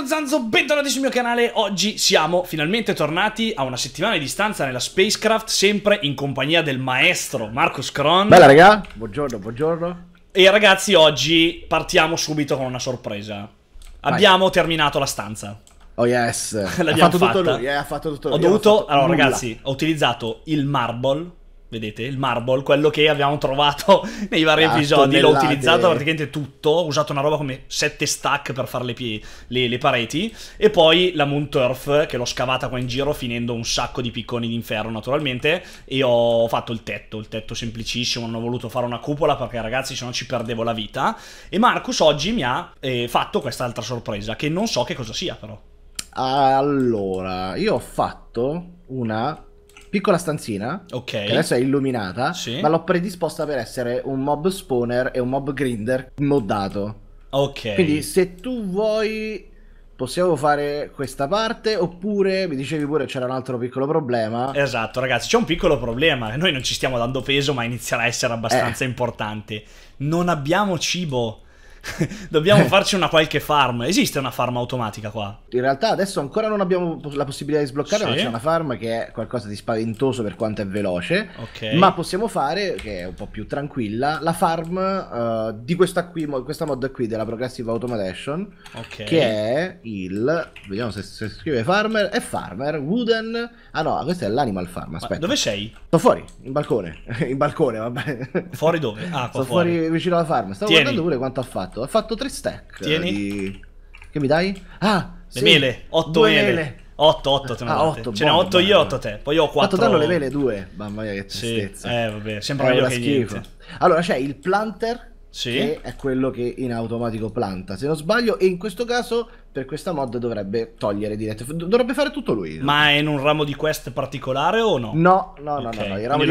sono Zanzo, bentornati sul mio canale. Oggi siamo finalmente tornati a una settimana di distanza nella Spacecraft, sempre in compagnia del maestro Marco Cron. Bella raga, buongiorno, buongiorno. E ragazzi, oggi partiamo subito con una sorpresa. Vai. Abbiamo terminato la stanza. Oh yes, l'abbiamo fatto fatta. tutto lui, eh, ha fatto tutto lui. Ho dovuto, allora nulla. ragazzi, ho utilizzato il marble Vedete il marble, quello che abbiamo trovato nei vari ah, episodi. L'ho utilizzato praticamente tutto. Ho usato una roba come sette stack per fare le, pie, le, le pareti. E poi la Moon Turf che l'ho scavata qua in giro, finendo un sacco di picconi d'inferno naturalmente. E ho fatto il tetto, il tetto semplicissimo. Non ho voluto fare una cupola perché ragazzi, se no ci perdevo la vita. E Marcus oggi mi ha eh, fatto quest'altra sorpresa, che non so che cosa sia però. Allora, io ho fatto una piccola stanzina, okay. che adesso è illuminata, sì. ma l'ho predisposta per essere un mob spawner e un mob grinder moddato. Ok. Quindi se tu vuoi possiamo fare questa parte oppure mi dicevi pure c'era un altro piccolo problema esatto ragazzi c'è un piccolo problema noi non ci stiamo dando peso ma inizierà a essere abbastanza eh. importante non abbiamo cibo Dobbiamo farci una qualche farm. Esiste una farm automatica qua? In realtà adesso ancora non abbiamo la possibilità di sbloccare, sì. ma c'è una farm che è qualcosa di spaventoso per quanto è veloce. Okay. Ma possiamo fare, che è un po' più tranquilla, la farm uh, di questa, qui, questa mod qui della Progressive Automation, okay. che è il... Vediamo se, se, scrive farmer. È farmer, wooden... Ah no, questa è l'animal farm, aspetta. Ma dove sei? Sto fuori, in balcone. in balcone, vabbè. Fuori dove? Ah, Sto fuori. fuori vicino alla farm. Stavo Tieni. guardando pure quanto ha fatto fatto? Ha fatto tre stack. Eh, Tieni. Di... Che mi dai? Ah, le sì, mele, Otto mele. mele. 8, 8 te ne ah, 8, Ce ne ho 8 io, 8 te. Poi io ho 4. 8 danno le mele 2. Mamma mia che tristezza. Sì. Eh, vabbè, sembra eh, meglio che schifo. Niente. Allora c'è il planter sì. che è quello che in automatico planta, se non sbaglio, e in questo caso per questa mod dovrebbe togliere dirette. Dovrebbe fare tutto lui. Ma è in un ramo di quest particolare o no? No, no, okay. no, no, Il ramo,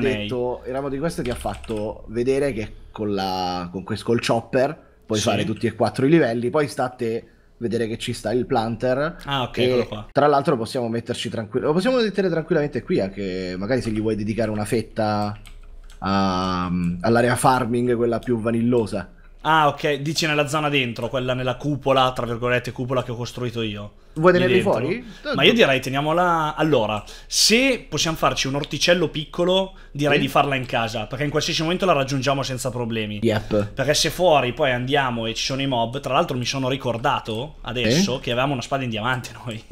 detto, il ramo di quest ti ha fatto vedere che con, la, con questo, col chopper puoi sì. fare tutti e quattro i livelli, poi state a vedere che ci sta il planter. Ah, ok, e, qua. Tra l'altro possiamo metterci tranquillamente. Lo possiamo mettere tranquillamente qui, anche magari se gli vuoi dedicare una fetta all'area farming, quella più vanillosa. Ah, ok, dici nella zona dentro, quella nella cupola, tra virgolette, cupola che ho costruito io. Vuoi tenerli fuori? Ma io direi teniamola. Allora, se possiamo farci un orticello piccolo, direi sì. di farla in casa, perché in qualsiasi momento la raggiungiamo senza problemi. Yep. Perché se fuori poi andiamo e ci sono i mob, tra l'altro mi sono ricordato adesso eh? che avevamo una spada in diamante noi.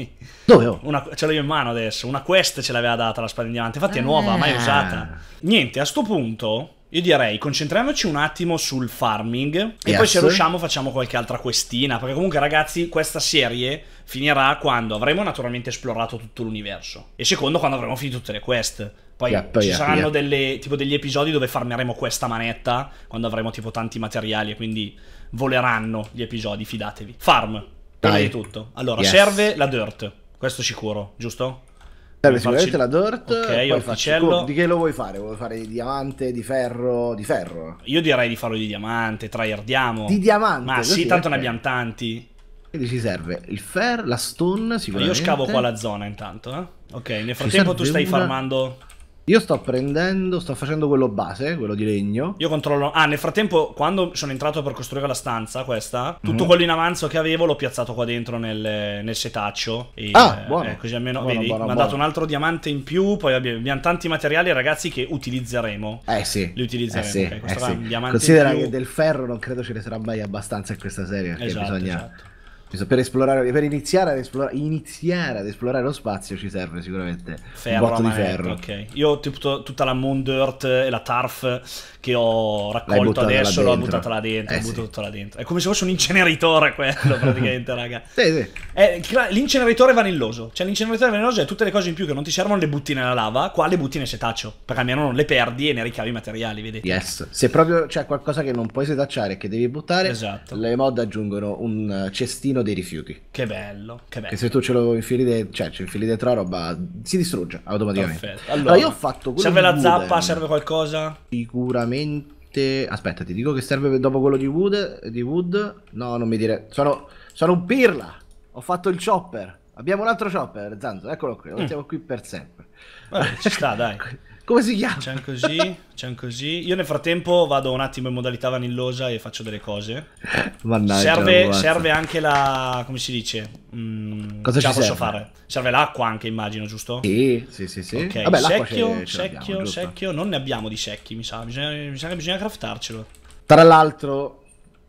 Dove? Oh. Una... Ce l'ho io in mano adesso, una quest ce l'aveva data la spada in diamante, infatti è nuova, mai ah. usata. Niente, a sto punto io direi concentriamoci un attimo sul farming yes. e poi se riusciamo facciamo qualche altra questina, perché comunque ragazzi questa serie finirà quando avremo naturalmente esplorato tutto l'universo e secondo quando avremo finito tutte le quest. Poi yep, ci yep, saranno yep. Delle, tipo degli episodi dove farmeremo questa manetta quando avremo tipo tanti materiali e quindi voleranno gli episodi, fidatevi. Farm, prima di tutto. Allora, yes. serve la dirt, questo sicuro, giusto? Serve sicuramente farci... la dirt. Ok, orticello. Faccio... Di che lo vuoi fare? Vuoi fare di diamante, di ferro? Di ferro? Io direi di farlo di diamante, tryhardiamo. Di diamante? Ma sì, sì tanto okay. ne abbiamo tanti. Quindi ci serve il fer, la stone sicuramente. Io scavo qua la zona intanto, eh? Ok, nel frattempo tu stai una... farmando... Io sto prendendo, sto facendo quello base, quello di legno. Io controllo. Ah, nel frattempo, quando sono entrato per costruire la stanza, questa, mhm. tutto mm. quello in avanzo che avevo l'ho piazzato qua dentro nel, nel setaccio. E, ah, buono. Eh, così almeno, buono, vedi, mi ha dato un altro diamante in più. Poi abbiamo, abbiamo, tanti materiali, ragazzi, che utilizzeremo. Eh sì. Li utilizzeremo. Eh sì, okay. eh sì. Considera che del ferro non credo ce ne sarà mai abbastanza in questa serie. Esatto, bisogna... esatto. Cioè, per, esplorare, per iniziare, ad esplorare iniziare, ad esplorare lo spazio ci serve sicuramente ferro, un botto di ferro. Okay. Io ho tutto, tutta la Moon Dirt e la Tarf che ho raccolto adesso, l'ho buttata là dentro. Eh, sì. buttata là dentro. È come se fosse un inceneritore quello praticamente, raga. Sì, sì. È, l'inceneritore vanilloso. Cioè l'inceneritore vanilloso è tutte le cose in più che non ti servono le butti nella lava, qua le butti nel setaccio, perché almeno non le perdi e ne ricavi i materiali, vedete. Yes. Se proprio c'è qualcosa che non puoi setacciare e che devi buttare, esatto. le mod aggiungono un cestino cestino dei rifiuti. Che bello, che bello. Che se tu ce lo infili dentro, cioè ci infili dentro la roba, si distrugge automaticamente. Perfetto. Allora, allora io ho fatto quello Serve la Wooden. zappa, serve qualcosa? Sicuramente Aspetta, ti dico che serve dopo quello di Wood. Di Wood. No, non mi dire. Sono, sono un pirla. Ho fatto il chopper. Abbiamo un altro chopper, Zanzo. Eccolo qui. Lo mm. mettiamo mm. qui per sempre. Vabbè, ci sta, dai. Come si chiama? C'è un così, c'è un così. Io nel frattempo vado un attimo in modalità vanillosa e faccio delle cose. Mannaggia, serve, serve anche la... come si dice? Mm, Cosa ci serve? posso fare? Serve l'acqua anche immagino, giusto? Sì, sì, sì. sì. Ok, Vabbè, secchio, secchio, secchio. Non ne abbiamo di secchi, mi sa. Bisogna, mi sa che bisogna craftarcelo. Tra l'altro,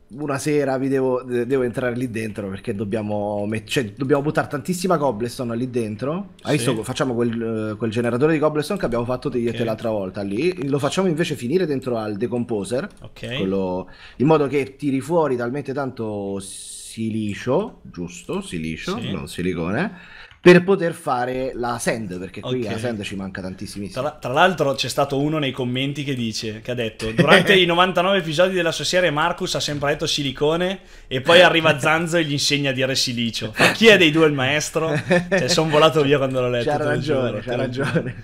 una sera vi devo, devo, entrare lì dentro perché dobbiamo, cioè, dobbiamo buttare tantissima cobblestone lì dentro. Sì. Adesso facciamo quel, quel, generatore di cobblestone che abbiamo fatto te, okay. l'altra volta lì. Lo facciamo invece finire dentro al decomposer. Okay. Quello, in modo che tiri fuori talmente tanto silicio, giusto? Silicio, sì. non silicone per poter fare la send, perché qui okay. la send ci manca tantissimi. Tra, tra, l'altro c'è stato uno nei commenti che dice, che ha detto, durante i 99 episodi della sua serie Marcus ha sempre detto silicone e poi arriva Zanzo e gli insegna a dire silicio. Ma chi è dei due il maestro? Cioè, sono volato via quando l'ho letto. C'ha ragione, c'ha ragione.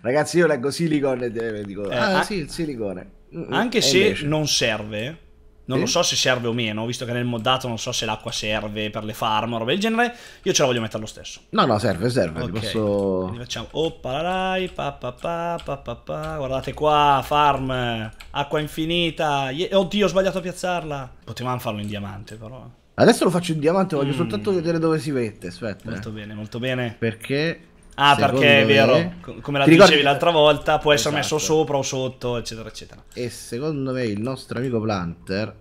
Ragazzi, io leggo silicone e dico, eh, ah, sì, il silicone. Mm, mm, Anche e se invece... non serve, non sì. lo so se serve o meno, visto che nel moddato non so se l'acqua serve per le farm o roba del genere. Io ce la voglio mettere lo stesso. No, no, serve, serve. Okay. Posso... Facciamo oppalarai, oh, pa, pa, pa, pa, pa, pa. Guardate qua, farm, acqua infinita. Oddio, ho sbagliato a piazzarla. Potevamo farlo in diamante, però. Adesso lo faccio in diamante, voglio mm. soltanto vedere dove si mette, aspetta. Molto eh. bene, molto bene. Perché... Ah, perché è vero, me, come la dicevi ricordi... l'altra volta, può esatto. essere messo sopra o sotto, eccetera, eccetera. E secondo me il nostro amico Planter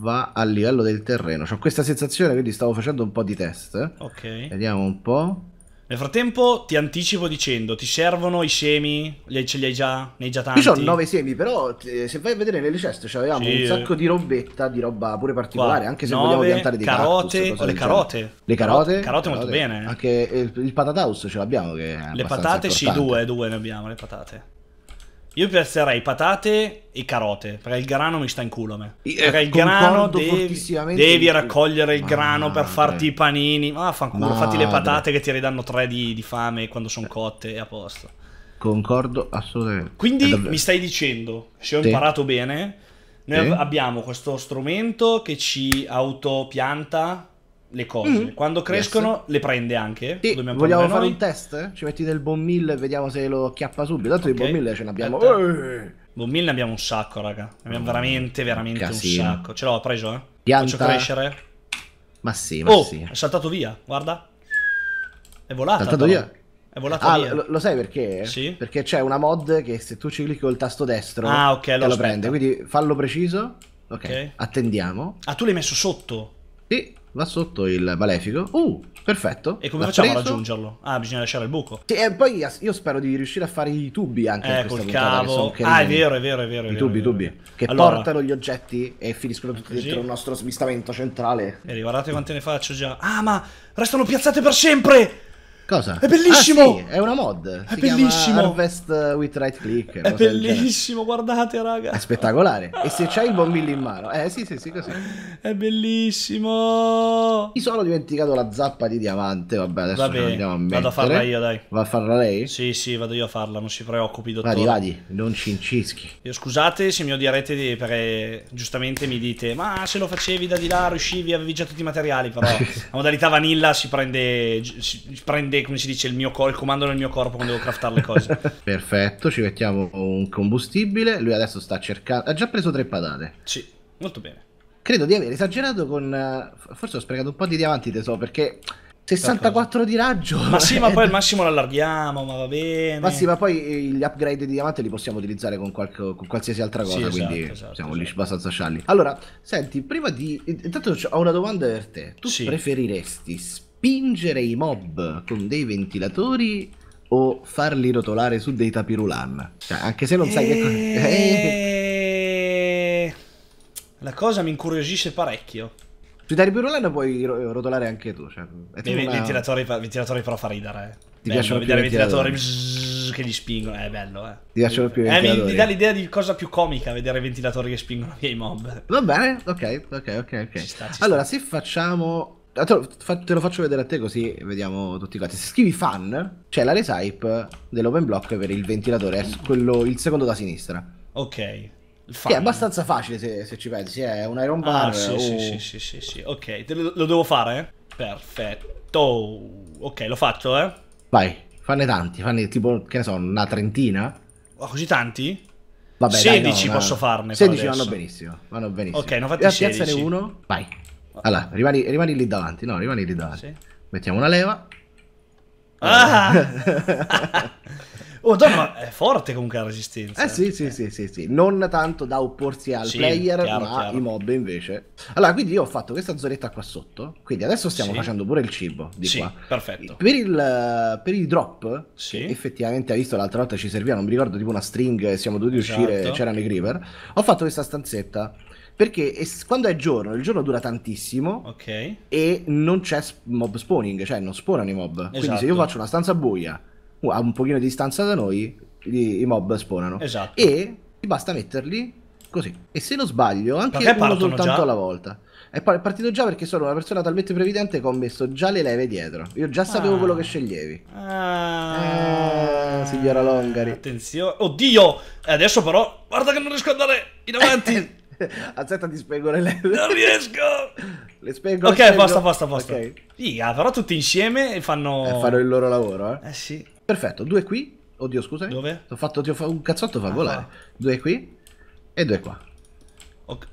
va a livello del terreno. Ho questa sensazione, quindi stavo facendo un po' di test. Ok. Vediamo un po'. Nel frattempo ti anticipo dicendo, ti servono i semi? Li, ce li hai già? Ne hai già tanti? Io ho 9 semi, però eh, se vai a vedere nelle ceste c'avevamo sì. un sacco di robetta, di roba pure particolare, Qua, anche se vogliamo piantare dei carote, cactus, le carote. Genere. Le carote? Carote, carote molto carote. bene. Anche il, il patathouse ce l'abbiamo che Le patate sì, due, due ne abbiamo, le patate. Io piazzerei patate e carote, perché il grano mi sta in culo a me. Eh, perché il grano devi, devi raccogliere il grano per farti i panini. Ma ah, fanculo, Madre. fatti le patate che ti ridanno tre di, di fame quando sono cotte e a posto. Concordo assolutamente. Quindi eh, mi stai dicendo, se ho sì. imparato bene, noi sì. abbiamo questo strumento che ci autopianta le cose. mm Quando crescono yes. le prende anche. Sì. Vogliamo fare noi. un test? Ci metti del Bon Mill e vediamo se lo chiappa subito. Tanto okay. di Bon Mill ce n'abbiamo. Eh. Bon Mill ne abbiamo un sacco, raga. Ne abbiamo mm. veramente, veramente Casino. un sacco. Ce l'ho preso, eh. Pianta... Faccio crescere. Ma sì, ma oh, sì. È saltato via, guarda. È volato. È saltato però. via. È volato ah, via. Lo, lo, sai perché? Sì. Perché c'è una mod che se tu ci clicchi col tasto destro ah, okay, lo, lo prende. Quindi fallo preciso. Ok. Attendiamo. Ah, tu l'hai messo sotto? Sì là sotto il malefico. Uh, perfetto. E come facciamo preso. a raggiungerlo? Ah, bisogna lasciare il buco. Sì, e eh, poi io spero di riuscire a fare i tubi anche eh, col cavo. ah, è vero, è vero, è vero. I tubi, vero, tubi. Che allora... portano gli oggetti e finiscono tutti Così. dentro il nostro smistamento centrale. E guardate quante ne faccio già. Ah, ma restano piazzate per sempre! Cosa? È bellissimo! Ah, sì, è una mod. È si bellissimo. Harvest with right click. È bellissimo, guardate, raga. È spettacolare. E se c'hai il bombillo in mano? Eh, sì, sì, sì, così. È bellissimo. Mi sono dimenticato la zappa di diamante. Vabbè, adesso Vabbè, andiamo a mettere. Vado a farla io, dai. Va a farla lei? Sì, sì, vado io a farla, non si preoccupi, dottore. Vadi, vadi, non ci incischi. Io scusate se mi odierete perché eh, giustamente mi dite "Ma se lo facevi da di là riuscivi, avevi già tutti i materiali", però la modalità vanilla si prende si prende prende, come si dice, il, mio cor- il comando nel mio corpo quando devo craftare le cose. Perfetto, ci mettiamo un combustibile. Lui adesso sta cercando. Ha già preso tre patate. Sì, molto bene. Credo di aver esagerato con. Eh, forse ho sprecato un po' di diamanti, te so, perché. 64 di raggio. Ma sì, ma poi al massimo l'allarghiamo, ma va bene. Ma sì, ma poi gli upgrade di diamante li possiamo utilizzare con, qualche, con qualsiasi altra cosa, sì, esatto, quindi esatto, siamo esatto. lì abbastanza scialli. Allora, senti, prima di... Intanto ho una domanda per te. Tu sì. preferiresti spingere i mob con dei ventilatori o farli rotolare su dei tapirulan? Cioè, anche se non sai e... che cosa... Eh, la cosa mi incuriosisce parecchio. Sui tapirulan puoi rotolare anche tu. Cioè, I una... ventilatori, ventilatori però fa ridere. Eh. Ti piacciono vedere i ventilatori, che li spingono, è eh, bello, eh. Ti piacciono più Eh, mi, mi dà l'idea di cosa più comica vedere i ventilatori che spingono via i mob. Va bene, ok, ok, ok. okay. Ci sta, ci allora, sta. se facciamo Ah, te lo faccio vedere a te così vediamo tutti quanti. Se scrivi fan, c'è la retype dell'open block per il ventilatore, quello, il secondo da sinistra. Ok. Che è abbastanza facile se, se, ci pensi, eh, è un iron ah, bar. Ah, sì, o... sì, uh. sì, sì, sì, sì, ok. Lo, lo devo fare? Perfetto. Ok, l'ho fatto, eh. Vai, fanne tanti, fanne tipo, che ne so, una trentina. Oh, così tanti? Vabbè, 16 dai, no, posso no. farne. 16 vanno benissimo, vanno benissimo. Ok, ne ho fatti 16. uno, vai. Allora, rimani, rimani, lì davanti, no, rimani lì davanti. Sì. Mettiamo una leva. Ah! oh, John, ma è forte comunque la resistenza. Eh sì, sì, eh. sì, sì, sì. Non tanto da opporsi al sì, player, chiaro, ma chiaro. i mob invece. Allora, quindi io ho fatto questa zonetta qua sotto. Quindi adesso stiamo sì. facendo pure il cibo di sì, qua. perfetto. Per, il, per i drop, sì. effettivamente hai visto l'altra volta ci serviva, non mi ricordo, tipo una string, siamo dovuti esatto. uscire, c'erano i creeper. Ho fatto questa stanzetta perché es- quando è giorno, il giorno dura tantissimo okay. e non c'è mob spawning, cioè non spawnano i mob. Esatto. Quindi se io esatto. faccio una stanza buia uh, a un pochino di distanza da noi, i, i mob spawnano. Esatto. E basta metterli così. E se non sbaglio, anche uno soltanto già? alla volta. E poi È partito già perché sono una persona talmente previdente che ho messo già le leve dietro. Io già sapevo ah. quello che sceglievi. Ah. Eh, signora Longari. Attenzione. Oddio! Adesso però, guarda che non riesco ad andare in avanti. Aspetta ti spiego le... Non riesco! Le spiego. Ok, spengo. basta, basta, basta. Okay. Figa, però tutti insieme fanno... Eh, fanno il loro lavoro, eh? Eh sì. Perfetto, due qui. Oddio, scusa. Dove? Ho fatto, ti ho fatto un cazzotto fa ah, volare. Qua. Due qui e due qua. Ok.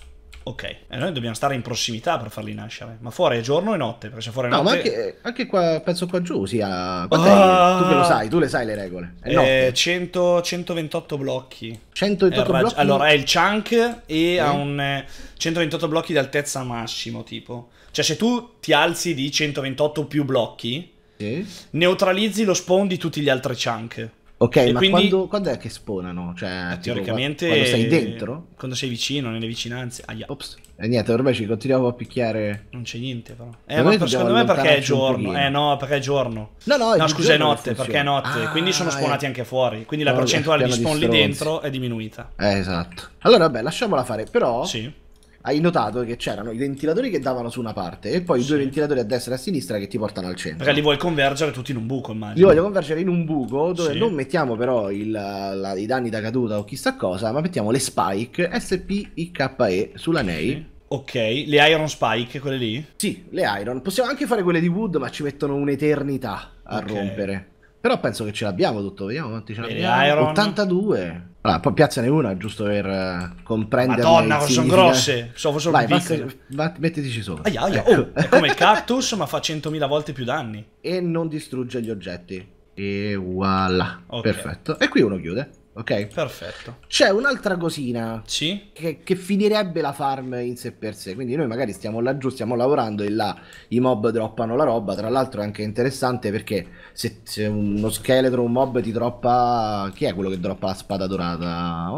Ok, e noi dobbiamo stare in prossimità per farli nascere, ma fuori è giorno e notte, perché se fuori è notte... No, ma anche, anche qua, penso qua giù sia... Ah! Sì, Tu che lo sai, tu le sai le regole. Eh, 100, 128 blocchi. 128 raggi- blocchi? Allora, è il chunk e eh. ha un 128 eh, blocchi di altezza massimo, tipo. Cioè, se tu ti alzi di 128 più blocchi, sì. neutralizzi lo spawn di tutti gli altri chunk. Ok, e ma quindi, quando, quando, è che spawnano? Cioè, teoricamente... Tipo, quando sei dentro? Quando sei vicino, nelle vicinanze. Aia. Ops. E eh, niente, ormai ci continuiamo a picchiare. Non c'è niente, però. Eh, ma per, secondo me perché è giorno. Eh no, perché è giorno. No, no, è no scusa, è notte, perché è notte. Ah, quindi sono spawnati eh. anche fuori. Quindi la percentuale di spawn lì dentro è diminuita. Eh, esatto. Allora, vabbè, lasciamola fare. Però... Sì hai notato che c'erano i ventilatori che davano su una parte e poi sì. due ventilatori a destra e a sinistra che ti portano al centro. Perché li vuoi convergere tutti in un buco, immagino. Li voglio convergere in un buco dove sì. non mettiamo però il, la, i danni da caduta o chissà cosa, ma mettiamo le spike SPIKE sulla sì. NEI. Ok, le Iron Spike, quelle lì? Sì, le Iron. Possiamo anche fare quelle di Wood, ma ci mettono un'eternità a okay. rompere. Però penso che ce l'abbiamo tutto, vediamo quanti ce l'abbiamo. 82. Allora, poi piazzane una giusto per eh, comprendere. Madonna, sono grosse. Sono solo Vai, piccole. Basta, mettitici sopra. Aia, aia. Ecco. Oh, è come il cactus, ma fa 100.000 volte più danni. E non distrugge gli oggetti. E voilà. Okay. Perfetto. E qui uno chiude. Ok? Perfetto. C'è un'altra cosina sì? che, che, finirebbe la farm in sé per sé. Quindi noi magari stiamo laggiù, stiamo lavorando e là i mob droppano la roba. Tra l'altro è anche interessante perché se, se uno scheletro, un mob ti droppa... Chi è quello che droppa la spada dorata?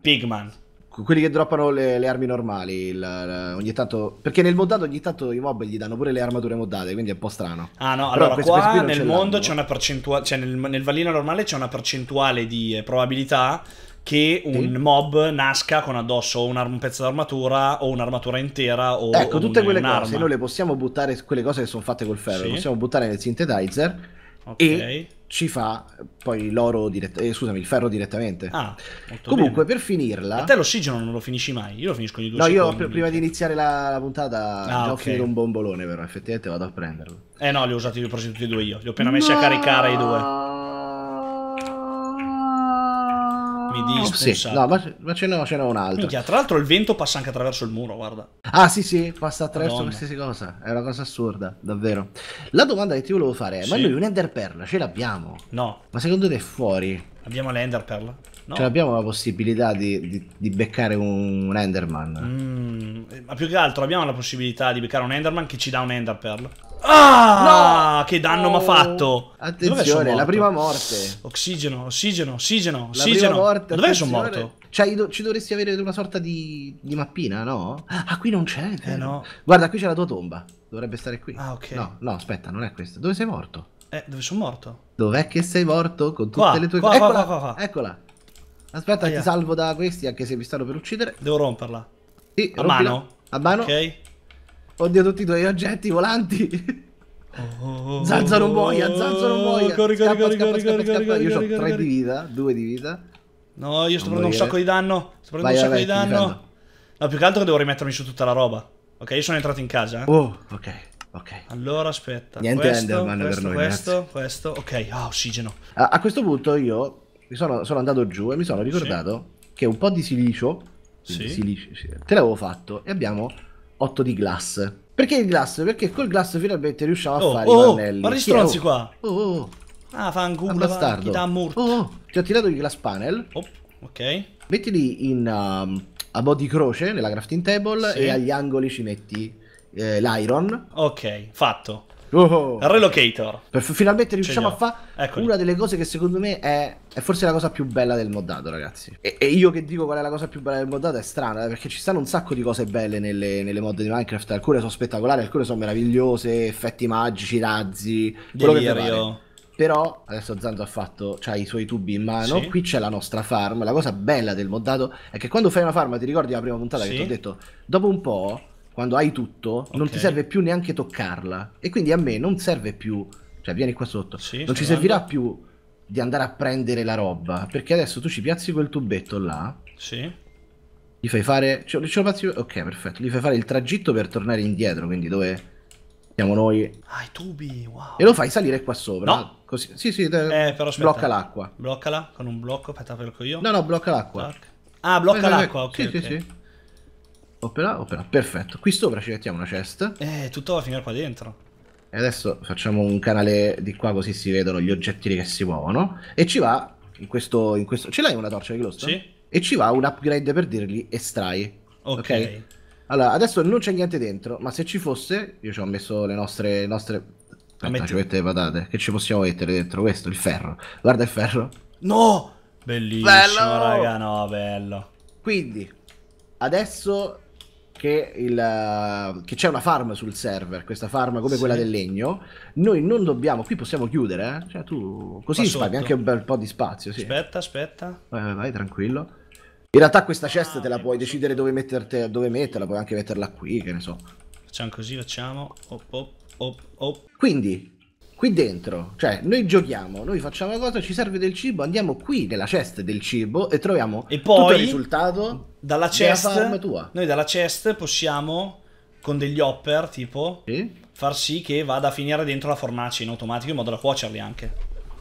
Pigman quelli che droppano le, le armi normali il, la, ogni tanto perché nel moddato ogni tanto i mob gli danno pure le armature moddate quindi è un po' strano ah no allora per, qua per nel c'è mondo c'è una percentuale cioè nel, nel vallino normale c'è una percentuale di eh, probabilità che un sì. mob nasca con addosso un, un pezzo d'armatura o un'armatura intera o ecco tutte un, quelle cose noi le possiamo buttare quelle cose che sono fatte col ferro sì. le possiamo buttare nel synthetizer ok e ci fa poi l'oro direttamente, eh, scusami, il ferro direttamente. Ah, Comunque, bene. per finirla... A te l'ossigeno non lo finisci mai, io lo finisco ogni due no, secondi. No, io prima di iniziare la, la puntata ah, ho okay. finito un bombolone, però effettivamente vado a prenderlo. Eh no, li ho usati, li tutti e due io, li ho appena messi no. a caricare i due. No! mi ah, dispiace. Sì. No, ma, ma ce n'è un altro. Minchia, tra l'altro il vento passa anche attraverso il muro, guarda. Ah sì sì, passa attraverso Madonna. qualsiasi cosa, è una cosa assurda, davvero. La domanda che ti volevo fare è, sì. ma noi un Ender Pearl ce l'abbiamo? No. Ma secondo te è fuori? Abbiamo l'Ender Pearl? No. Cioè abbiamo la possibilità di, di, di beccare un, un Enderman? Mm, ma più che altro abbiamo la possibilità di beccare un Enderman che ci dà un Ender Pearl? Ah, no! che danno oh. mi ha fatto? Attenzione, la prima morte. Ossigeno, ossigeno, ossigeno, la ossigeno. Morte, sono morto? Cioè, ci dovresti avere una sorta di, di mappina, no? Ah, qui non c'è. Eh, no. Guarda, qui c'è la tua tomba. Dovrebbe stare qui. Ah, ok. No, no, aspetta, non è questa. Dove sei morto? Eh, dove sono morto? Dov'è che sei morto con tutte qua, le tue cose? Eccola, qua, qua, eccola. Aspetta, Aia. ti salvo da questi, anche se mi stanno per uccidere. Devo romperla. Sì, a rompila. mano. A mano. Ok. Oddio tutti i tuoi oggetti volanti. Oh, Zanza non muoia, Zanza non muoia. Corri, corri, corri, corri, corri, corri, corri. Io ho 3 di vita, 2 di vita. No, io sto prendendo un sacco di danno. Sto prendendo un sacco di danno. No, più che altro che devo rimettermi su tutta la roba. Ok, io sono entrato in casa. Oh, ok. Ok. Allora aspetta. Niente questo, Enderman questo, per noi. Questo, questo, ok. Ah, ossigeno. A, a questo punto io sono, sono, andato giù e mi sono ricordato sì. che un po' di silicio. Sì. Silicio, sì, te l'avevo fatto e abbiamo 8 di glass. Perché il glass? Perché col glass finalmente riusciamo a oh, fare oh, i oh, pannelli. Ma stronzi oh. qua! Oh, oh. oh. Ah, fa un culo, bastardo. Va, morto. oh, ti ho tirato il glass panel. Oh, ok. Mettili in, um, a mo' di croce nella crafting table sì. e agli angoli ci metti eh, l'iron. Ok, fatto. Oh. Relocator. Per, finalmente riusciamo C'è a fare una delle cose che secondo me è, è, forse la cosa più bella del moddato, ragazzi. E, e, io che dico qual è la cosa più bella del moddato è strana, eh, perché ci stanno un sacco di cose belle nelle, nelle mod di Minecraft. Alcune sono spettacolari, alcune sono meravigliose, effetti magici, razzi, quello Delirio. che Però adesso Zanto ha fatto, ha i suoi tubi in mano, sì. qui c'è la nostra farm. La cosa bella del moddato è che quando fai una farm, ti ricordi la prima puntata sì. che ti ho detto, dopo un po' quando hai tutto, okay. non ti serve più neanche toccarla. E quindi a me non serve più, cioè vieni qua sotto, sì, non ci servirà andando. più di andare a prendere la roba, perché adesso tu ci piazzi quel tubetto là. Sì. Gli fai fare. Cioè, ce lo faccio... Ok, perfetto. Gli fai fare il tragitto per tornare indietro. Quindi dove siamo noi. Ah, i tubi. Wow. E lo fai salire qua sopra. No. Così. Sì, sì. Te... Eh, però aspetta. Blocca l'acqua. Bloccala con un blocco. Aspetta, blocco io. No, no, blocca l'acqua. Tac. Ah, blocca eh, eh, l'acqua. Ok. Sì, okay. sì, sì opera, opera, perfetto. Qui sopra ci mettiamo una chest. Eh, tutto va a finire qua dentro. E adesso facciamo un canale di qua così si vedono gli oggettini che si muovono. E ci va in questo... In questo... Ce l'hai una torcia di Glowstone? Sì. E ci va un upgrade per dirgli estrai. Ok. okay? Allora, adesso non c'è niente dentro, ma se ci fosse... Io ci ho messo le nostre... nostre... Aspetta, ci mette le patate. Che ci possiamo mettere dentro questo? Il ferro. Guarda il ferro. No! Bellissimo, bello! raga, no, bello. Quindi, adesso che, il, eh, che c'è una farm sul server, questa farm come sì. quella del legno, noi non dobbiamo, qui possiamo chiudere, eh? cioè, tu, così spari anche un bel po' di spazio. Sì. Aspetta, aspetta. Vai, vai, vai, tranquillo. In realtà questa cesta ah, te la puoi decidere dove, metterti, dove metterla, puoi anche metterla qui, che ne so. Facciamo così, facciamo. Op, op, op, Quindi, qui dentro, cioè noi giochiamo, noi facciamo una cosa, ci serve del cibo, andiamo qui nella chest del cibo e troviamo e poi, tutto il risultato dalla chest, tua. Noi dalla chest possiamo con degli hopper tipo sì? far sì che vada a finire dentro la fornace in automatico in modo da cuocerli anche.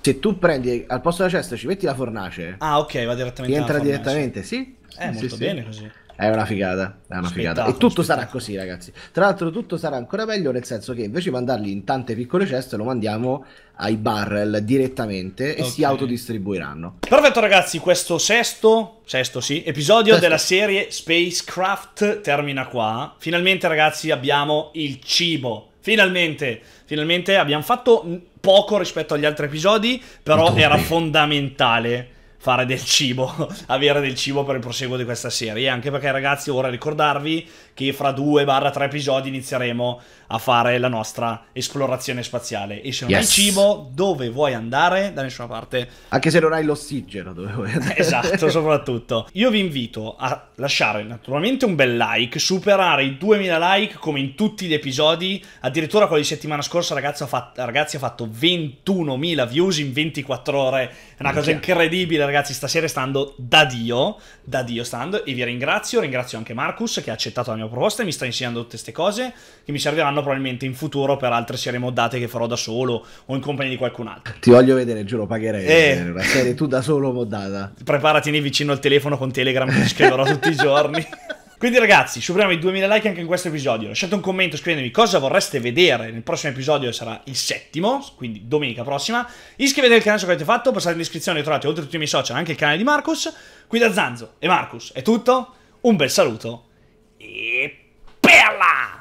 Se tu prendi al posto della cesta ci metti la fornace. Ah, ok, va direttamente. Entra direttamente, sì. Eh, sì, molto sì, bene così. È una figata, è una figata. E tutto sarà così, ragazzi. Tra l'altro, tutto sarà ancora meglio, nel senso che invece di mandarli in tante piccole ceste, lo mandiamo ai barrel direttamente e okay. si autodistribuiranno. Perfetto, ragazzi, questo sesto, sesto sì, episodio sesto. della serie Spacecraft termina qua. Finalmente, ragazzi, abbiamo il cibo. Finalmente, finalmente abbiamo fatto poco rispetto agli altri episodi, però era fondamentale fare del cibo, avere del cibo per il proseguo di questa serie. Anche perché ragazzi, ora ricordarvi che fra 2 tre episodi inizieremo a fare la nostra esplorazione spaziale. E se non yes. hai cibo, dove vuoi andare? Da nessuna parte. Anche se non hai l'ossigeno, dove vuoi andare. Esatto, soprattutto. Io vi invito a lasciare naturalmente un bel like, superare i 2000 like come in tutti gli episodi. Addirittura quella di settimana scorsa, ragazzi, ha fatto, ragazzi, ha fatto 21.000 views in 24 ore. È una cosa incredibile, ragazzi, stasera stando da Dio, da Dio stando, e vi ringrazio, ringrazio anche Marcus che ha accettato la mia proposta e mi sta insegnando tutte queste cose che mi serviranno probabilmente in futuro per altre serie moddate che farò da solo o in compagnia di qualcun altro. Ti voglio vedere, giuro, pagherei e... Eh. una serie tu da solo moddata. Preparati vicino al telefono con Telegram che scriverò tutti i giorni. Quindi ragazzi, superiamo i 2000 like anche in questo episodio. Lasciate un commento, scrivetemi cosa vorreste vedere nel prossimo episodio, sarà il settimo, quindi domenica prossima. Iscrivetevi al canale se avete fatto, passate in descrizione e trovate oltre a tutti i miei social anche il canale di Marcus. Qui da Zanzo e Marcus è tutto, un bel saluto e perla!